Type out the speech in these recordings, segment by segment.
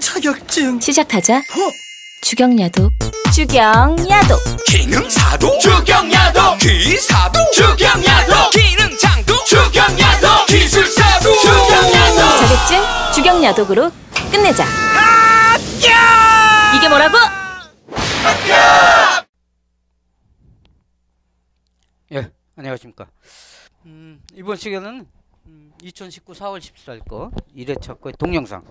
자격증 시작하자 어? 주경야도 주경야도 기능사도 주경야도 기사도 주경야도 기능장도 주경야도 기술사도 주경야도 자격증 주경야독으로 끝내자 이게 뭐라고? 예, 안녕하십니까. 음, 이번 시간은 2019 4월 14일 거 1회차 거 동영상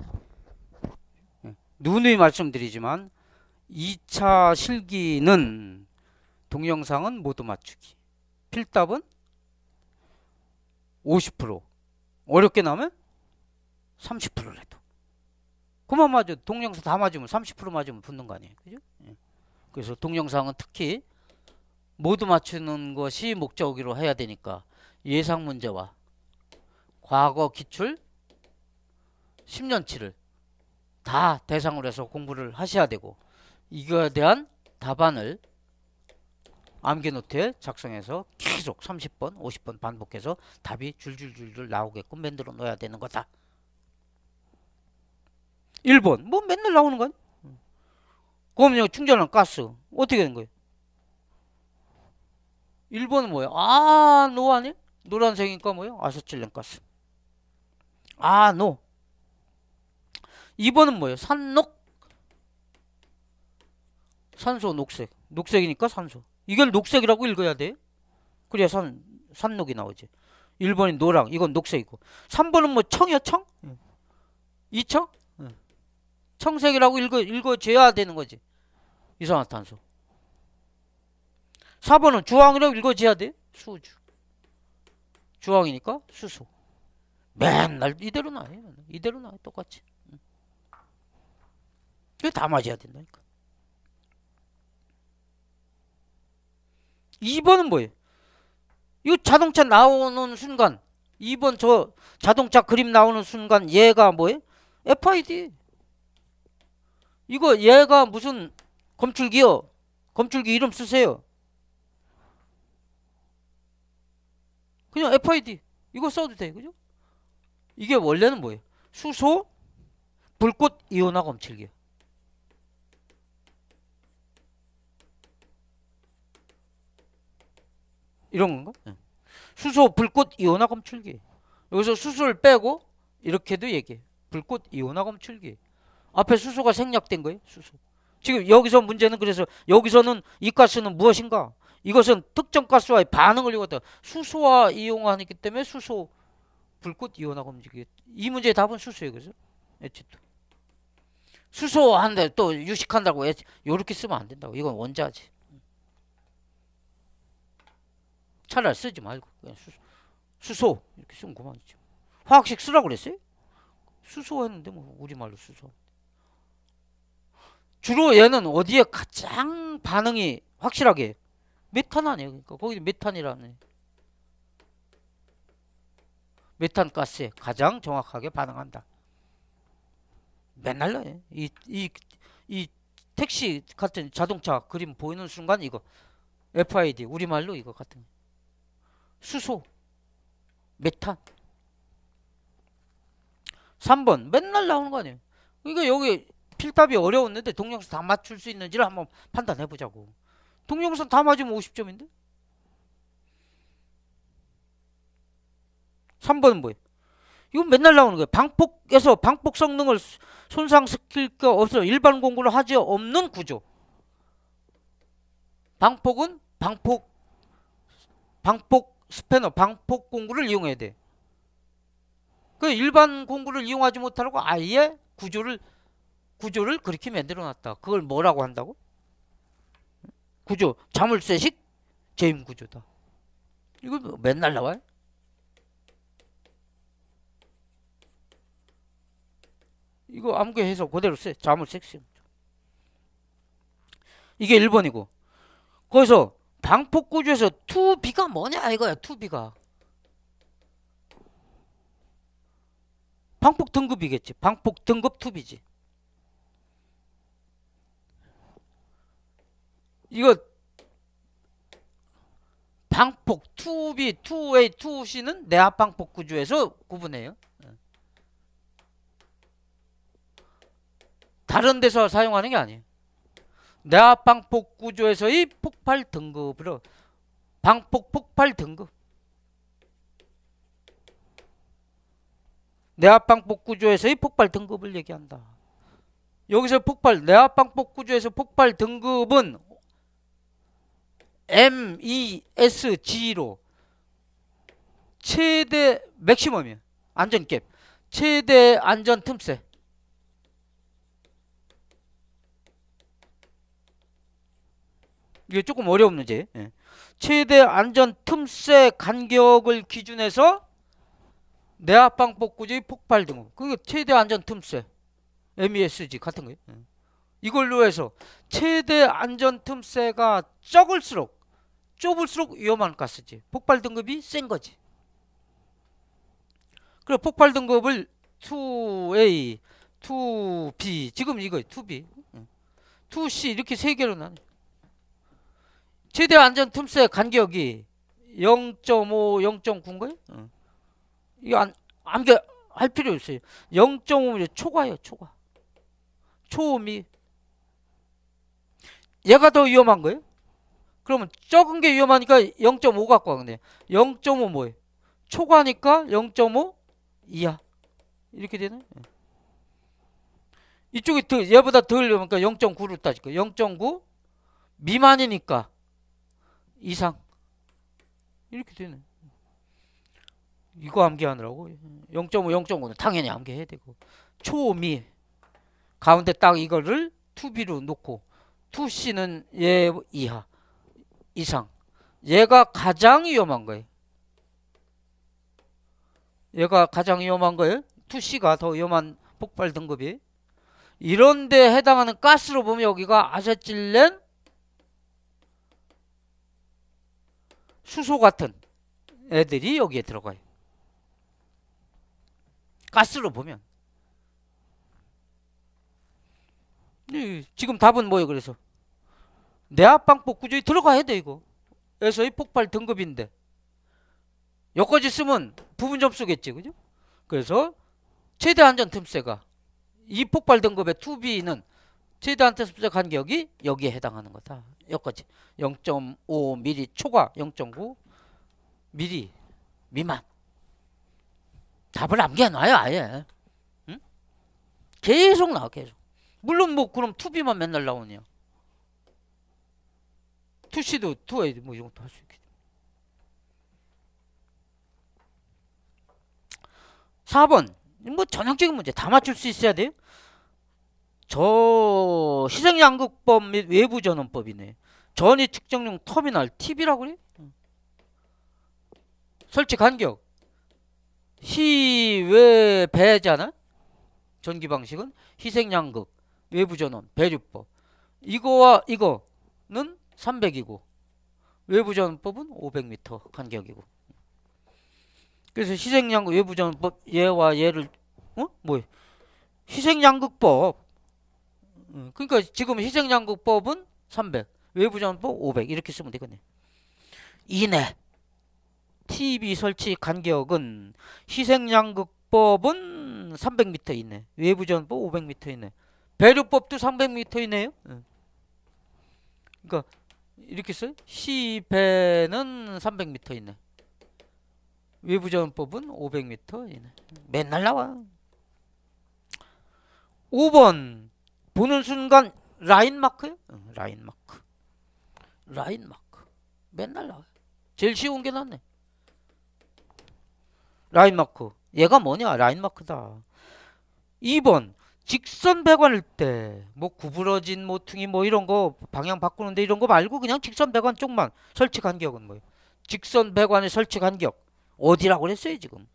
누누이 말씀드리지만 2차 실기는 동영상은 모두 맞추기 필답은 50% 어렵게 나면 30%를 해도 그만 맞아 동영상 다 맞으면 30% 맞으면 붙는 거 아니에요 그죠? 예. 그래서 동영상은 특히 모두 맞추는 것이 목적으로 해야 되니까 예상 문제와 과거 기출 10년치를 다 대상으로 해서 공부를 하셔야 되고 이거에 대한 답안을 암기노트에 작성해서 계속 30번 50번 반복해서 답이 줄줄줄줄 나오게끔 만들어 놓아야 되는 거다 1번 뭐 맨날 나오는 건 그럼요 충전한 가스 어떻게 되는 거예요 1번은 뭐예요 아 노안일 노란색이니까 뭐예요 아세틸렌가스 아노 2번은 뭐예요? 산녹 산소 녹색 녹색이니까 산소 이걸 녹색이라고 읽어야 돼 그래야 산, 산록이 나오지 1번이 노랑 이건 녹색이고 3번은 뭐 청이야 청? 응. 예. 이청? 응. 예. 청색이라고 읽어, 읽어줘야 되는 거지 이산화탄소 4번은 주황이라고 읽어줘야 돼 수주 주황이니까 수소 맨날 이대로 나요 와 이대로 나요 와 똑같이 이거 다 맞아야 된다니까. 2번은 뭐예요? 이 자동차 나오는 순간 2번 저 자동차 그림 나오는 순간 얘가 뭐예요? FID. 이거 얘가 무슨 검출기요? 검출기 이름 쓰세요. 그냥 FID 이거 써도 돼 그죠? 이게 원래는 뭐예요? 수소 불꽃 이온화 검출기요. 이런 건가? 응. 예. 수소, 불꽃, 이온화 검출기. 여기서 수소를 빼고 이렇게도 얘기해. 불꽃, 이온화 검출기. 앞에 수소가 생략된 거예요. 수소. 지금 여기서 문제는 그래서 여기서는 이 가스는 무엇인가? 이것은 특정 가스와의 반응을 이루었다. 수소와 이용하기 때문에 수소 불꽃 이온화 검출기. 이 문제의 답은 수소예요. 그래서 h 수소한데 또 유식한다고 요렇게 쓰면 안 된다고. 이건 원자지. 차라리 쓰지 말고 그냥 수소, 수소 이렇게 쓰면 그만이죠. 화학식 쓰라고 그랬어요? 수소 했는데 뭐 우리말로 수소. 주로 얘는 어디에 가장 반응이 확실하게 메탄 아니에요. 그러니까 거기 메탄이라는 메탄 가스에 가장 정확하게 반응한다. 맨날 나요. 이, 이, 이 택시 같은 자동차 그림 보이는 순간 이거 FID 우리말로 이거 같은 수소 메탄 3번 맨날 나오는 거 아니에요 그러니까 여기 필답이 어려웠는데 동영상 다 맞출 수 있는지를 한번 판단해 보자고 동영상 다 맞으면 50점인데 3번은 뭐예요 이건 맨날 나오는 거예요 방폭에서 방폭 성능을 손상시킬 거 없어 일반 공구를 하지 없는 구조 방폭은 방폭 방폭 스패너 방폭 공구를 이용해야 돼. 그 일반 공구를 이용하지 못하고 아예 구조를 구조를 그렇게 만들어 놨다. 그걸 뭐라고 한다고? 구조 자물쇠식 재임 구조다. 이거 뭐 맨날 나와요? 이거 아무개 해서 그대로 써. 자물쇠식 이게 1번이고. 거기서 방폭 구조에서 2B가 뭐냐 이거야 2B가 방폭 등급이겠지 방폭 등급 2B지 이거 방폭 2B, 2A, 2C는 내압 방폭 구조에서 구분해요 다른 데서 사용하는 게 아니에요 내압방폭 구조에서의 폭발 등급으로 방폭 폭발 등급 내압방폭 구조에서의 폭발 등급을 얘기한다. 여기서 폭발 내압방폭 구조에서 폭발 등급은 MESG로 최대 맥시멈이에요. 안전갭 최대 안전 틈새 이게 조금 어려운 문제. 예. 최대 안전 틈새 간격을 기준해서 내압방 복구지 폭발 등호. 그게 최대 안전 틈새. MESG 같은 거예요. 예. 이걸로 해서 최대 안전 틈새가 적을수록 좁을수록 위험한 가스지. 폭발 등급이 센 거지. 그래 폭발 등급을 2A, 2B 지금 이거 2B, 2C 이렇게 세 개로 나눠. 최대 안전 틈새 간격이 0.5, 0.9인가요? 어. 이거 안, 암기 할 필요 없어요. 0.5면 초과예요, 초과. 초음이. 얘가 더 위험한 거예요? 그러면 적은 게 위험하니까 0.5 갖고 왔네요. 0.5 뭐예요? 초과니까 0.5 이하. 이렇게 되나 네. 이쪽이 더, 얘보다 덜 위험하니까 0.9로 따질 거예요. 0.9 미만이니까 이상 이렇게 되네 이거 암기하느라고 0.5 0.5는 당연히 암기해야 되고 초미 가운데 딱 이거를 2B로 놓고 2C는 얘 예, 이하 이상 얘가 가장 위험한 거예요 얘가 가장 위험한 거예요 2C가 더 위험한 폭발 등급이 이런데 해당하는 가스로 보면 여기가 아세틸렌 수소 같은 애들이 여기에 들어가요. 가스로 보면. 지금 답은 뭐예요? 그래서 내압방법 구조에 들어가야 돼 이거. 에서의 폭발 등급인데 여기까지 쓰면 부분 점수겠지 그죠? 그래서 최대 안전 틈새가 이 폭발 등급의 2B는 제대한테 습득한 기억이 여기에 해당하는 거다. 여기까지 0.5mm 초과 0.9mm 미만 답을 남겨놔요 아예 응? 계속 나와 계속 물론 뭐 그럼 투비만 맨날 나오냐 투시도 투에 뭐 이런 것도 할 수 있겠죠 4번 뭐 전형적인 문제 다 맞출 수 있어야 돼요 저 희생양극법 및 외부전원법이네. 전이 측정용 터미널 TV라고 그래? 설치 간격 희외 배제하는 전기 방식은 희생양극 외부전원 배류법 이거와 이거는 300이고 외부전원법은 500m 간격이고 그래서 희생양극 외부전원법 얘와 얘를 어? 뭐 희생양극법 음, 그러니까 지금 희생양국법은 300, 외부전법 500 이렇게 쓰면 되겠네. 이내 TV 설치 간격은 희생양극법은 300m 이내, 외부전법 500m 이내, 배류법도 300m 이내요. 음. 그러니까 이렇게 써요. 시배는 300m 이내. 외부전법은 500m 이내. 맨날 나와. 5번 보는 순간 라인 마크요? 응, 라인 마크. 라인 마크. 맨날 나와요. 제일 쉬운 게 낫네. 라인 마크. 얘가 뭐냐? 라인 마크다. 2번. 직선 배관일 때 뭐 구부러진 모퉁이 뭐 이런 거 방향 바꾸는데 이런 거 말고 그냥 직선 배관 쪽만 설치 간격은 뭐예요? 직선 배관의 설치 간격 어디라고 그랬어요 지금?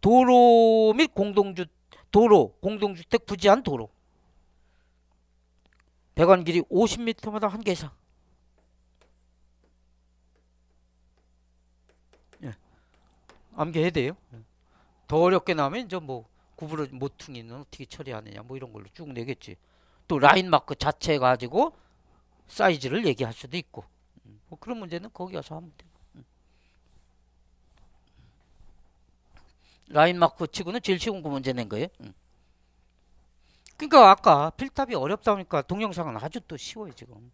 도로 및 공동주 도로 공동주택 부지한 도로 배관 길이 50m마다 한개 이상 예. 암기해야 돼요 예. 더 어렵게 나오면 이제 뭐 구부러 모퉁이는 어떻게 처리하느냐 뭐 이런 걸로 쭉 내겠지 또 라인 마크 자체 가지고 사이즈를 얘기할 수도 있고 음. 뭐 그런 문제는 거기 가서 하면 돼요 음. 라인 마크 치고는 제일 쉬운 거 문제 낸 거예요 음. 그러니까 아까 필답이 어렵다 보니까 동영상은 아주 또 쉬워요 지금